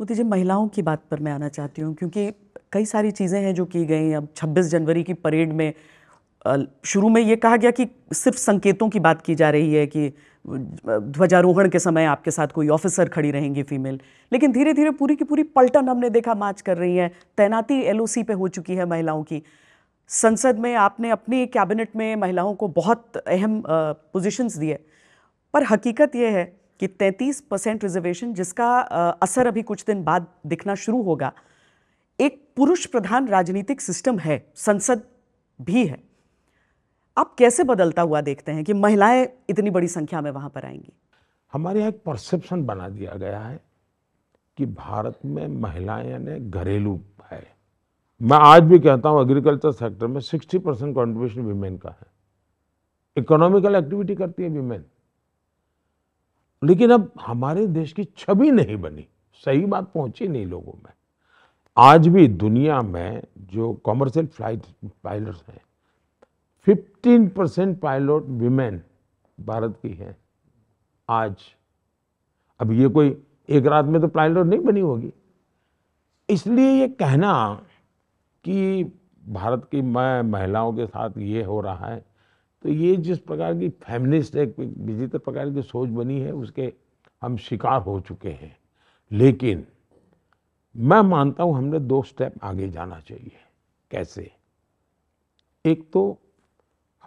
मोदी तो महिलाओं की बात पर मैं आना चाहती हूँ क्योंकि कई सारी चीज़ें हैं जो की गई अब 26 जनवरी की परेड में शुरू में ये कहा गया कि सिर्फ संकेतों की बात की जा रही है कि ध्वजारोहण के समय आपके साथ कोई ऑफिसर खड़ी रहेंगी फीमेल लेकिन धीरे धीरे पूरी की पूरी पलटन हमने देखा मार्च कर रही है तैनाती एलओसी पे हो चुकी है महिलाओं की संसद में आपने अपनी कैबिनेट में महिलाओं को बहुत अहम पोजीशंस दिए पर हकीकत यह है कि 33 परसेंट रिजर्वेशन जिसका असर अभी कुछ दिन बाद दिखना शुरू होगा एक पुरुष प्रधान राजनीतिक सिस्टम है संसद भी है आप कैसे बदलता हुआ देखते हैं कि महिलाएं इतनी बड़ी संख्या में वहां पर आएंगी हमारे यहाँ एक परसेप्शन बना दिया गया है कि भारत में महिलाएं ने घरेलू है मैं आज भी कहता हूँ एग्रीकल्चर सेक्टर में 60 परसेंट कॉन्ट्रीब्यूशन वीमेन का है इकोनॉमिकल एक्टिविटी करती है वीमेन लेकिन अब हमारे देश की छवि नहीं बनी सही बात पहुंची नहीं लोगों में आज भी दुनिया में जो कॉमर्शियल फ्लाइट पायलट हैं 15 परसेंट पायलट वीमेन भारत की हैं आज अब ये कोई एक रात में तो पायलट नहीं बनी होगी इसलिए ये कहना कि भारत की महिलाओं के साथ ये हो रहा है तो ये जिस प्रकार की फैमिलिस्ट एक विचित्र प्रकार की सोच बनी है उसके हम शिकार हो चुके हैं लेकिन मैं मानता हूँ हमने दो स्टेप आगे जाना चाहिए कैसे एक तो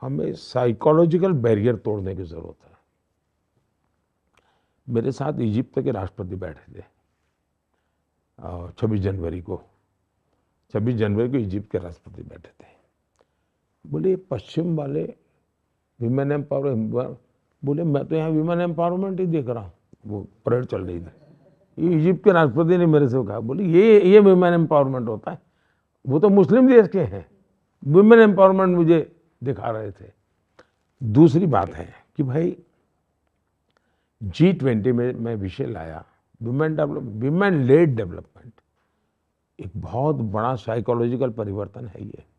हमें साइकोलॉजिकल बैरियर तोड़ने की ज़रूरत है मेरे साथ इजिप्ट के राष्ट्रपति बैठे थे छब्बीस जनवरी को छब्बीस जनवरी को इजिप्ट के राष्ट्रपति बैठे थे बोले पश्चिम वाले वीमेन एम्पावर बोले मैं तो यहाँ वीमेन एम्पावरमेंट ही देख रहा हूँ वो परेड चल रही थी इजिप्ट के राष्ट्रपति ने मेरे से कहा बोले ये ये वीमेन एम्पावरमेंट होता है वो तो मुस्लिम देश के हैं वुमेन एम्पावरमेंट मुझे दिखा रहे थे दूसरी बात है कि भाई जी ट्वेंटी में मैं विषय लाया women develop women led development एक बहुत बड़ा साइकोलॉजिकल परिवर्तन है ये